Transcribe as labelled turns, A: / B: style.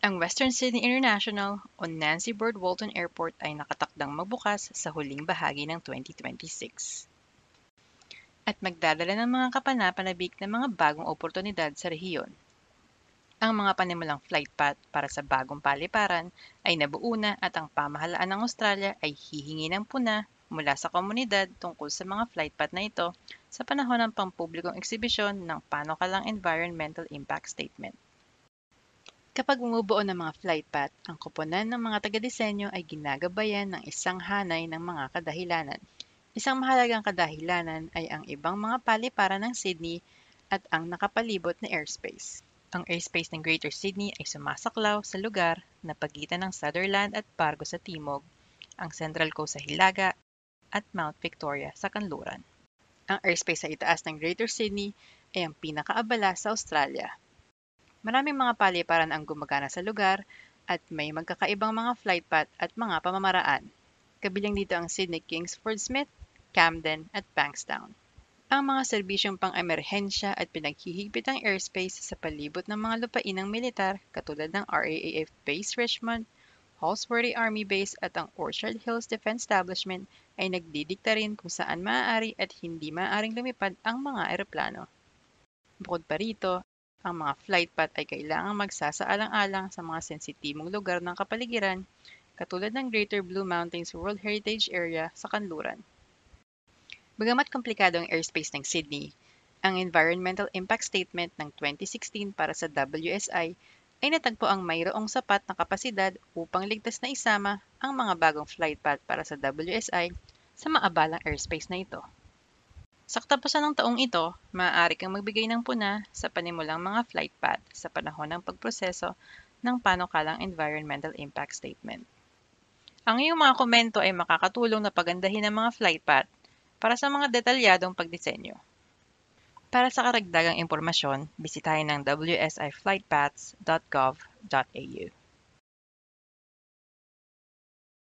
A: Ang Western Sydney International o Nancy Bird Walton Airport ay nakatakdang magbukas sa huling bahagi ng 2026 at magdadala ng mga kapanapanabik ng mga bagong oportunidad sa rehiyon. Ang mga panimulang flight path para sa bagong paliparan ay nabuo na at ang pamahalaan ng Australia ay hihingi ng puna mula sa komunidad tungkol sa mga flight path na ito sa panahon ng pampublikong eksibisyon ng Panukalang Environmental Impact Statement. Kapag bumubuo ng mga flight path, ang koponan ng mga taga-disenyo ay ginagabayan ng isang hanay ng mga kadahilanan. Isang mahalagang kadahilanan ay ang ibang mga palipara ng Sydney at ang nakapalibot na airspace. Ang airspace ng Greater Sydney ay sumasaklaw sa lugar na pagitan ng Sutherland at Pargo sa timog, ang Central Coast sa hilaga, at Mount Victoria sa kanluran. Ang airspace sa itaas ng Greater Sydney ay ang pinakaabala sa Australia, Maraming mga paliparan ang gumagana sa lugar at may magkakaibang mga flight path at mga pamamaraan. Kabilang dito ang Sydney Kingsford Smith, Camden at Bankstown. Ang mga serbisyong pang-emerhensya at pinaghihigpit ang airspace sa palibot ng mga lupain ng militar katulad ng RAAF Base Richmond, Halsworthy Army Base at ang Orchard Hills Defense Establishment ay nagdidikta rin kung saan maaari at hindi maaaring lumipad ang mga eroplano. Bukod pa rito, ang mga flight path ay kailangan magsasaalang-alang sa mga sensitibong lugar ng kapaligiran katulad ng Greater Blue Mountains World Heritage Area sa Kanluran. Bagamat komplikado ang airspace ng Sydney, ang Environmental Impact Statement ng 2016 para sa WSI ay natagpo ang mayroong sapat na kapasidad upang ligtas na isama ang mga bagong flight path para sa WSI sa maabalang airspace na ito. Sa katapusan ng taong ito, maaari kang magbigay ng puna sa panimulang mga flight path sa panahon ng pagproseso ng panukalang Environmental Impact Statement. Ang iyong mga komento ay makakatulong na pagandahin ang mga flight path para sa mga detalyadong pagdisenyo. Para sa karagdagang impormasyon, bisitahin ang wsiflightpaths.gov.au.